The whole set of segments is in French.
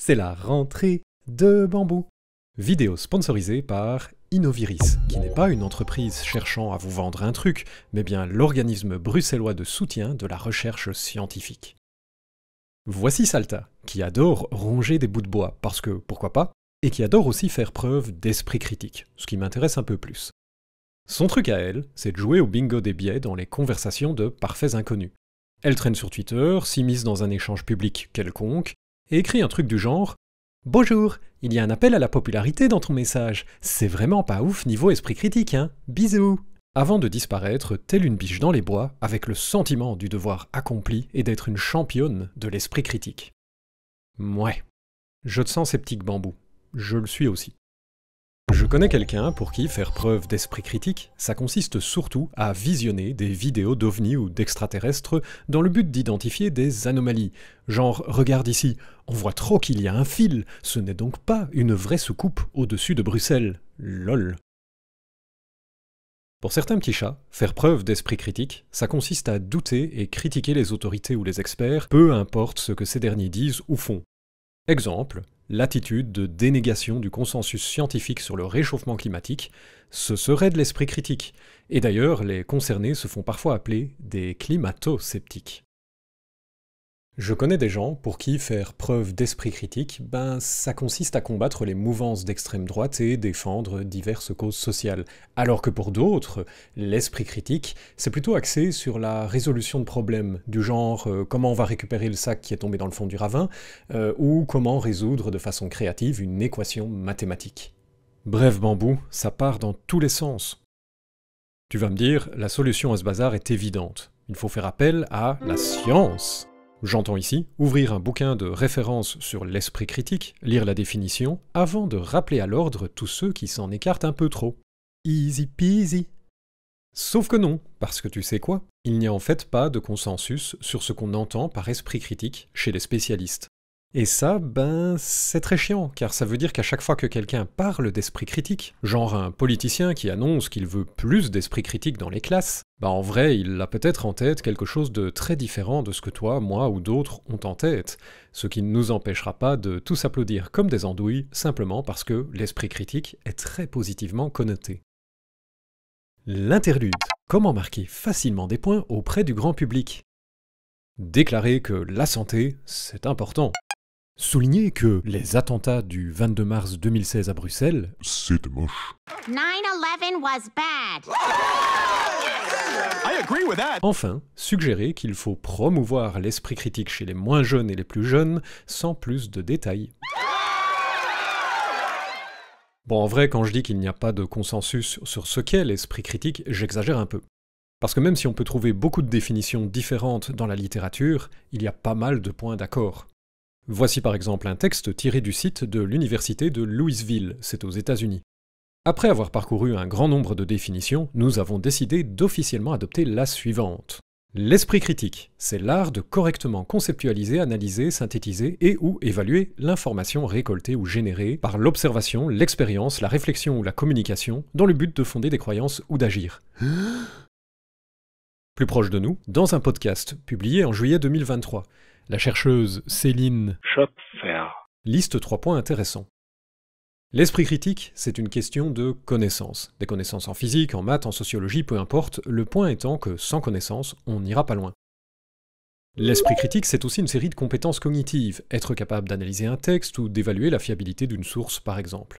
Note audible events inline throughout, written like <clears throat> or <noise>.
c'est la rentrée de bambou. Vidéo sponsorisée par Innoviris, qui n'est pas une entreprise cherchant à vous vendre un truc, mais bien l'organisme bruxellois de soutien de la recherche scientifique. Voici Salta, qui adore ronger des bouts de bois, parce que pourquoi pas, et qui adore aussi faire preuve d'esprit critique, ce qui m'intéresse un peu plus. Son truc à elle, c'est de jouer au bingo des biais dans les conversations de parfaits inconnus. Elle traîne sur Twitter, s'immisce dans un échange public quelconque, et écrit un truc du genre Bonjour, il y a un appel à la popularité dans ton message. C'est vraiment pas ouf niveau esprit critique, hein Bisous Avant de disparaître, telle une biche dans les bois, avec le sentiment du devoir accompli et d'être une championne de l'esprit critique. Mouais. Je te sens sceptique, bambou. Je le suis aussi. Je connais quelqu'un pour qui faire preuve d'esprit critique, ça consiste surtout à visionner des vidéos d'ovnis ou d'extraterrestres dans le but d'identifier des anomalies. Genre, regarde ici, on voit trop qu'il y a un fil, ce n'est donc pas une vraie soucoupe au-dessus de Bruxelles. LOL. Pour certains petits chats, faire preuve d'esprit critique, ça consiste à douter et critiquer les autorités ou les experts, peu importe ce que ces derniers disent ou font. Exemple, l'attitude de dénégation du consensus scientifique sur le réchauffement climatique, ce serait de l'esprit critique. Et d'ailleurs, les concernés se font parfois appeler des climato-sceptiques. Je connais des gens pour qui faire preuve d'esprit critique, ben ça consiste à combattre les mouvances d'extrême droite et défendre diverses causes sociales, alors que pour d'autres, l'esprit critique, c'est plutôt axé sur la résolution de problèmes, du genre euh, comment on va récupérer le sac qui est tombé dans le fond du ravin, euh, ou comment résoudre de façon créative une équation mathématique. Bref, bambou, ça part dans tous les sens. Tu vas me dire, la solution à ce bazar est évidente. Il faut faire appel à la science. J'entends ici ouvrir un bouquin de référence sur l'esprit critique, lire la définition, avant de rappeler à l'ordre tous ceux qui s'en écartent un peu trop. Easy peasy. Sauf que non, parce que tu sais quoi, il n'y a en fait pas de consensus sur ce qu'on entend par esprit critique chez les spécialistes. Et ça, ben, c'est très chiant, car ça veut dire qu'à chaque fois que quelqu'un parle d'esprit critique, genre un politicien qui annonce qu'il veut plus d'esprit critique dans les classes, bah ben en vrai, il a peut-être en tête quelque chose de très différent de ce que toi, moi ou d'autres ont en tête, ce qui ne nous empêchera pas de tous applaudir comme des andouilles, simplement parce que l'esprit critique est très positivement connoté. L'interlude. Comment marquer facilement des points auprès du grand public Déclarer que la santé, c'est important. Souligner que les attentats du 22 mars 2016 à Bruxelles, c'était moche. 9-11 was bad. I agree with that. Enfin, suggérer qu'il faut promouvoir l'esprit critique chez les moins jeunes et les plus jeunes sans plus de détails. Bon, en vrai, quand je dis qu'il n'y a pas de consensus sur ce qu'est l'esprit critique, j'exagère un peu. Parce que même si on peut trouver beaucoup de définitions différentes dans la littérature, il y a pas mal de points d'accord. Voici par exemple un texte tiré du site de l'Université de Louisville, c'est aux États-Unis. Après avoir parcouru un grand nombre de définitions, nous avons décidé d'officiellement adopter la suivante. L'esprit critique, c'est l'art de correctement conceptualiser, analyser, synthétiser et ou évaluer l'information récoltée ou générée par l'observation, l'expérience, la réflexion ou la communication dans le but de fonder des croyances ou d'agir. <gasps> Plus proche de nous, dans un podcast publié en juillet 2023, la chercheuse Céline Schopfer liste trois points intéressants. L'esprit critique, c'est une question de connaissances, Des connaissances en physique, en maths, en sociologie, peu importe, le point étant que sans connaissances, on n'ira pas loin. L'esprit critique, c'est aussi une série de compétences cognitives, être capable d'analyser un texte ou d'évaluer la fiabilité d'une source, par exemple.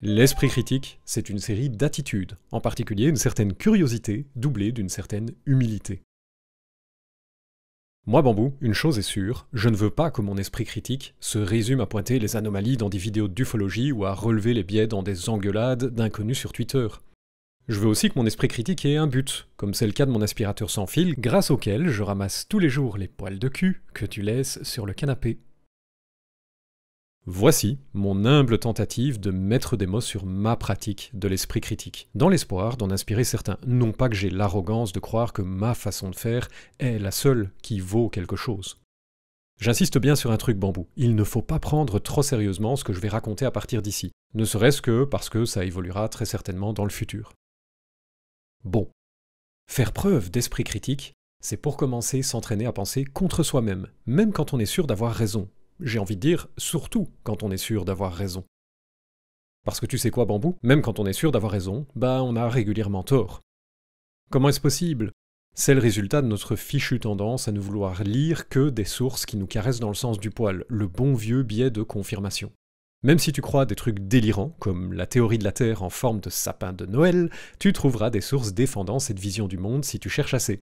L'esprit critique, c'est une série d'attitudes, en particulier une certaine curiosité doublée d'une certaine humilité. Moi, Bambou, une chose est sûre, je ne veux pas que mon esprit critique se résume à pointer les anomalies dans des vidéos d'ufologie ou à relever les biais dans des engueulades d'inconnus sur Twitter. Je veux aussi que mon esprit critique ait un but, comme c'est le cas de mon aspirateur sans fil, grâce auquel je ramasse tous les jours les poils de cul que tu laisses sur le canapé. Voici mon humble tentative de mettre des mots sur ma pratique de l'esprit critique, dans l'espoir d'en inspirer certains. Non pas que j'ai l'arrogance de croire que ma façon de faire est la seule qui vaut quelque chose. J'insiste bien sur un truc bambou, il ne faut pas prendre trop sérieusement ce que je vais raconter à partir d'ici, ne serait-ce que parce que ça évoluera très certainement dans le futur. Bon. Faire preuve d'esprit critique, c'est pour commencer s'entraîner à penser contre soi-même, même quand on est sûr d'avoir raison, j'ai envie de dire, surtout quand on est sûr d'avoir raison. Parce que tu sais quoi, bambou Même quand on est sûr d'avoir raison, bah on a régulièrement tort. Comment est-ce possible C'est le résultat de notre fichue tendance à ne vouloir lire que des sources qui nous caressent dans le sens du poil, le bon vieux biais de confirmation. Même si tu crois des trucs délirants, comme la théorie de la Terre en forme de sapin de Noël, tu trouveras des sources défendant cette vision du monde si tu cherches assez.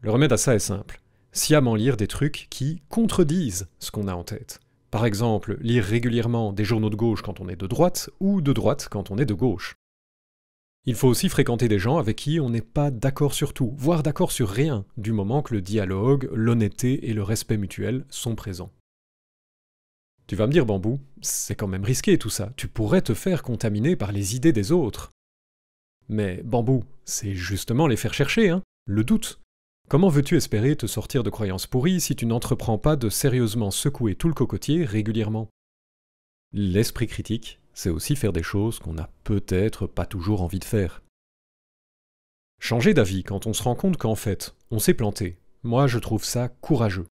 Le remède à ça est simple sciemment lire des trucs qui contredisent ce qu'on a en tête. Par exemple, lire régulièrement des journaux de gauche quand on est de droite ou de droite quand on est de gauche. Il faut aussi fréquenter des gens avec qui on n'est pas d'accord sur tout, voire d'accord sur rien, du moment que le dialogue, l'honnêteté et le respect mutuel sont présents. Tu vas me dire, Bambou, c'est quand même risqué tout ça, tu pourrais te faire contaminer par les idées des autres. Mais Bambou, c'est justement les faire chercher, hein Le doute, Comment veux-tu espérer te sortir de croyances pourries si tu n'entreprends pas de sérieusement secouer tout le cocotier régulièrement L'esprit critique, c'est aussi faire des choses qu'on n'a peut-être pas toujours envie de faire. Changer d'avis quand on se rend compte qu'en fait, on s'est planté. Moi, je trouve ça courageux.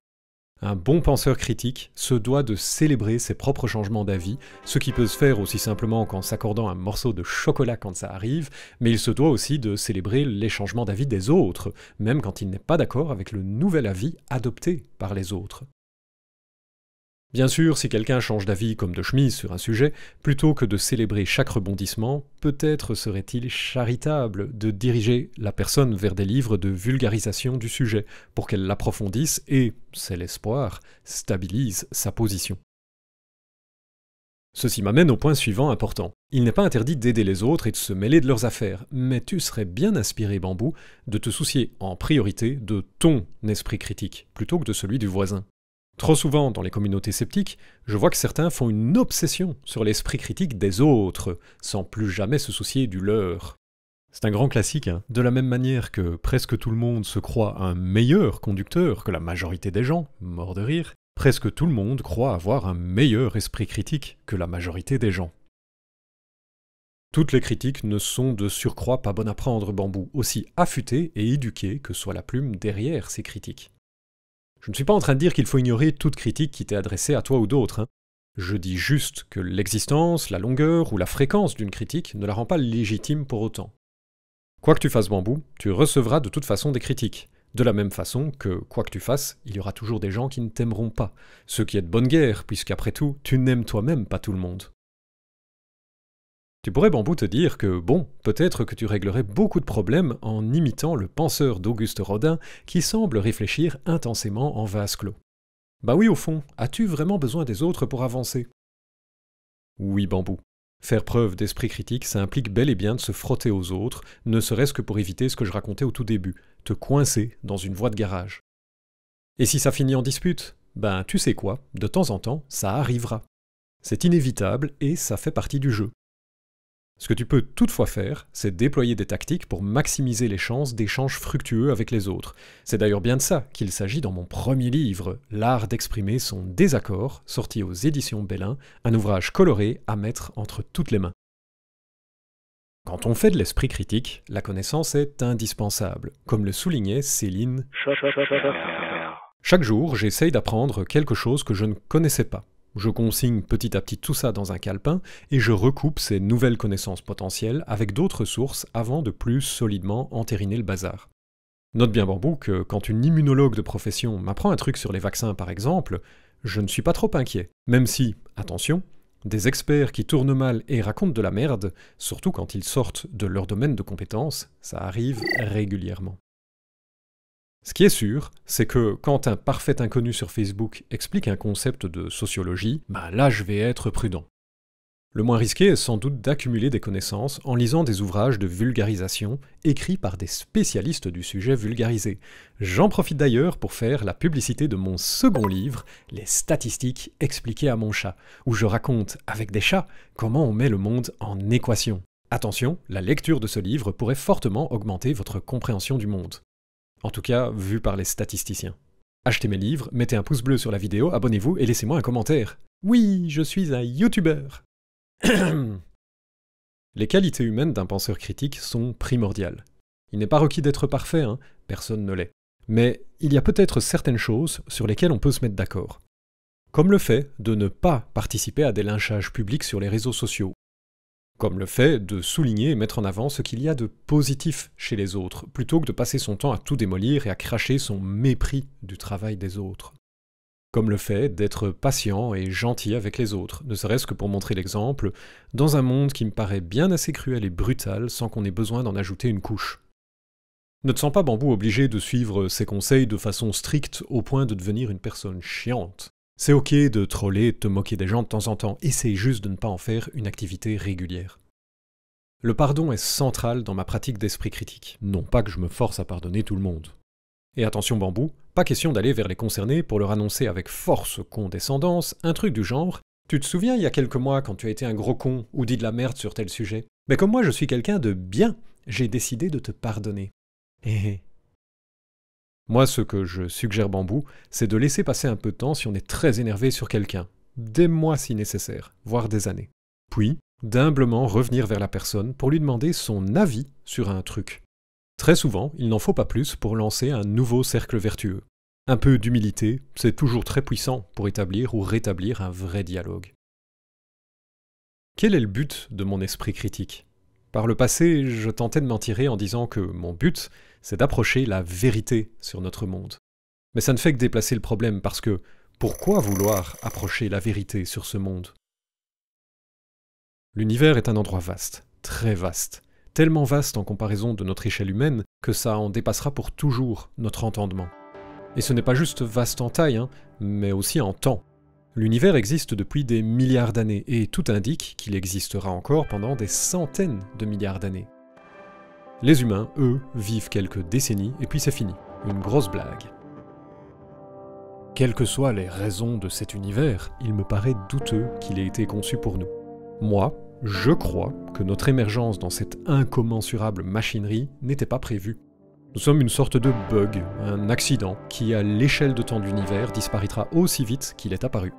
Un bon penseur critique se doit de célébrer ses propres changements d'avis, ce qui peut se faire aussi simplement qu'en s'accordant un morceau de chocolat quand ça arrive, mais il se doit aussi de célébrer les changements d'avis des autres, même quand il n'est pas d'accord avec le nouvel avis adopté par les autres. Bien sûr, si quelqu'un change d'avis comme de chemise sur un sujet, plutôt que de célébrer chaque rebondissement, peut-être serait-il charitable de diriger la personne vers des livres de vulgarisation du sujet, pour qu'elle l'approfondisse et, c'est l'espoir, stabilise sa position. Ceci m'amène au point suivant important. Il n'est pas interdit d'aider les autres et de se mêler de leurs affaires, mais tu serais bien inspiré, Bambou, de te soucier en priorité de ton esprit critique, plutôt que de celui du voisin. Trop souvent, dans les communautés sceptiques, je vois que certains font une obsession sur l'esprit critique des autres, sans plus jamais se soucier du leur. C'est un grand classique, hein. de la même manière que presque tout le monde se croit un meilleur conducteur que la majorité des gens, mort de rire, presque tout le monde croit avoir un meilleur esprit critique que la majorité des gens. Toutes les critiques ne sont de surcroît pas bonnes à prendre, bambou, aussi affûté et éduqué que soit la plume derrière ces critiques. Je ne suis pas en train de dire qu'il faut ignorer toute critique qui t'est adressée à toi ou d'autres. Hein. Je dis juste que l'existence, la longueur ou la fréquence d'une critique ne la rend pas légitime pour autant. Quoi que tu fasses bambou, tu recevras de toute façon des critiques. De la même façon que, quoi que tu fasses, il y aura toujours des gens qui ne t'aimeront pas. Ce qui est de bonne guerre, puisqu'après tout, tu n'aimes toi-même pas tout le monde. Tu pourrais bambou te dire que, bon, peut-être que tu réglerais beaucoup de problèmes en imitant le penseur d'Auguste Rodin qui semble réfléchir intensément en vase clos. Bah oui, au fond, as-tu vraiment besoin des autres pour avancer Oui, bambou. Faire preuve d'esprit critique, ça implique bel et bien de se frotter aux autres, ne serait-ce que pour éviter ce que je racontais au tout début, te coincer dans une voie de garage. Et si ça finit en dispute Ben, tu sais quoi, de temps en temps, ça arrivera. C'est inévitable et ça fait partie du jeu. Ce que tu peux toutefois faire, c'est déployer des tactiques pour maximiser les chances d'échanges fructueux avec les autres. C'est d'ailleurs bien de ça qu'il s'agit dans mon premier livre, L'art d'exprimer son désaccord, sorti aux éditions Bellin, un ouvrage coloré à mettre entre toutes les mains. Quand on fait de l'esprit critique, la connaissance est indispensable, comme le soulignait Céline. Chaque jour, j'essaye d'apprendre quelque chose que je ne connaissais pas. Je consigne petit à petit tout ça dans un calepin et je recoupe ces nouvelles connaissances potentielles avec d'autres sources avant de plus solidement entériner le bazar. Note bien bambou que quand une immunologue de profession m'apprend un truc sur les vaccins par exemple, je ne suis pas trop inquiet, même si, attention, des experts qui tournent mal et racontent de la merde, surtout quand ils sortent de leur domaine de compétence, ça arrive régulièrement. Ce qui est sûr, c'est que quand un parfait inconnu sur Facebook explique un concept de sociologie, bah là je vais être prudent. Le moins risqué est sans doute d'accumuler des connaissances en lisant des ouvrages de vulgarisation écrits par des spécialistes du sujet vulgarisé. J'en profite d'ailleurs pour faire la publicité de mon second livre, Les statistiques expliquées à mon chat, où je raconte avec des chats comment on met le monde en équation. Attention, la lecture de ce livre pourrait fortement augmenter votre compréhension du monde. En tout cas, vu par les statisticiens. Achetez mes livres, mettez un pouce bleu sur la vidéo, abonnez-vous et laissez-moi un commentaire. Oui, je suis un youtubeur. <clears throat> les qualités humaines d'un penseur critique sont primordiales. Il n'est pas requis d'être parfait, hein personne ne l'est. Mais il y a peut-être certaines choses sur lesquelles on peut se mettre d'accord. Comme le fait de ne pas participer à des lynchages publics sur les réseaux sociaux comme le fait de souligner et mettre en avant ce qu'il y a de positif chez les autres, plutôt que de passer son temps à tout démolir et à cracher son mépris du travail des autres. Comme le fait d'être patient et gentil avec les autres, ne serait-ce que pour montrer l'exemple, dans un monde qui me paraît bien assez cruel et brutal sans qu'on ait besoin d'en ajouter une couche. Ne te sens pas bambou obligé de suivre ses conseils de façon stricte au point de devenir une personne chiante. C'est ok de troller, de te moquer des gens de temps en temps, essaye juste de ne pas en faire une activité régulière. Le pardon est central dans ma pratique d'esprit critique, non pas que je me force à pardonner tout le monde. Et attention bambou, pas question d'aller vers les concernés pour leur annoncer avec force condescendance un truc du genre Tu te souviens il y a quelques mois quand tu as été un gros con ou dit de la merde sur tel sujet Mais comme moi je suis quelqu'un de bien, j'ai décidé de te pardonner. Eh, eh moi, ce que je suggère Bambou, c'est de laisser passer un peu de temps si on est très énervé sur quelqu'un, des mois si nécessaire, voire des années. Puis, d'humblement revenir vers la personne pour lui demander son avis sur un truc. Très souvent, il n'en faut pas plus pour lancer un nouveau cercle vertueux. Un peu d'humilité, c'est toujours très puissant pour établir ou rétablir un vrai dialogue. Quel est le but de mon esprit critique Par le passé, je tentais de m'en tirer en disant que mon but, c'est d'approcher la vérité sur notre monde. Mais ça ne fait que déplacer le problème parce que pourquoi vouloir approcher la vérité sur ce monde L'univers est un endroit vaste, très vaste, tellement vaste en comparaison de notre échelle humaine que ça en dépassera pour toujours notre entendement. Et ce n'est pas juste vaste en taille, hein, mais aussi en temps. L'univers existe depuis des milliards d'années, et tout indique qu'il existera encore pendant des centaines de milliards d'années. Les humains, eux, vivent quelques décennies et puis c'est fini. Une grosse blague. Quelles que soient les raisons de cet univers, il me paraît douteux qu'il ait été conçu pour nous. Moi, je crois que notre émergence dans cette incommensurable machinerie n'était pas prévue. Nous sommes une sorte de bug, un accident, qui à l'échelle de temps de l'univers disparaîtra aussi vite qu'il est apparu.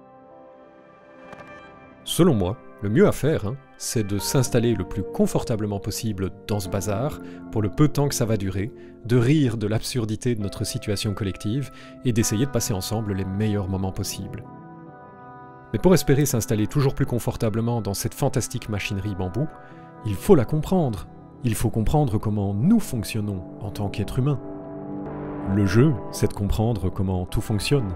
Selon moi, le mieux à faire, hein, c'est de s'installer le plus confortablement possible dans ce bazar, pour le peu de temps que ça va durer, de rire de l'absurdité de notre situation collective et d'essayer de passer ensemble les meilleurs moments possibles. Mais pour espérer s'installer toujours plus confortablement dans cette fantastique machinerie bambou, il faut la comprendre. Il faut comprendre comment nous fonctionnons en tant qu'êtres humains. Le jeu, c'est de comprendre comment tout fonctionne.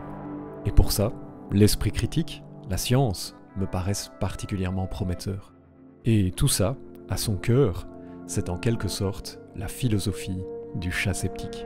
Et pour ça, l'esprit critique, la science, me paraissent particulièrement prometteurs. Et tout ça, à son cœur, c'est en quelque sorte la philosophie du chat sceptique.